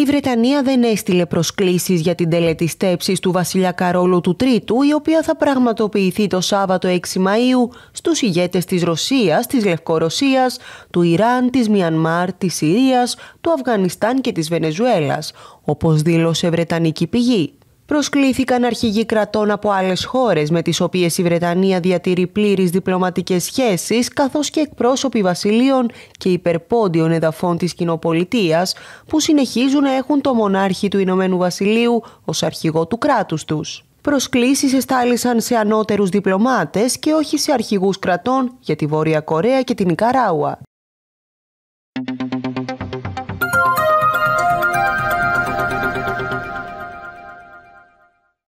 Η Βρετανία δεν έστειλε προσκλήσεις για την τελετή του βασιλιά Καρόλου του Τρίτου, η οποία θα πραγματοποιηθεί το Σάββατο 6 Μαΐου στους ηγέτες της Ρωσίας, της Λευκορωσίας, του Ιράν, της Μιανμάρ, της Συρίας, του Αφγανιστάν και της Βενεζουέλας, όπως δήλωσε βρετανική πηγή προσκλήθηκαν αρχηγοί κρατών από άλλες χώρες με τις οποίες η Βρετανία διατηρεί πλήρε διπλωματικές σχέσεις, καθώς και εκπρόσωποι βασιλείων και υπερπόντιων εδαφών της κοινοπολιτείας, που συνεχίζουν να έχουν το μονάρχη του Ηνωμένου Βασιλείου ως αρχηγό του κράτους τους. Προσκλήσεις εστάλησαν σε ανώτερους διπλωμάτες και όχι σε αρχηγούς κρατών για τη Βόρεια Κορέα και την Ικαράουα.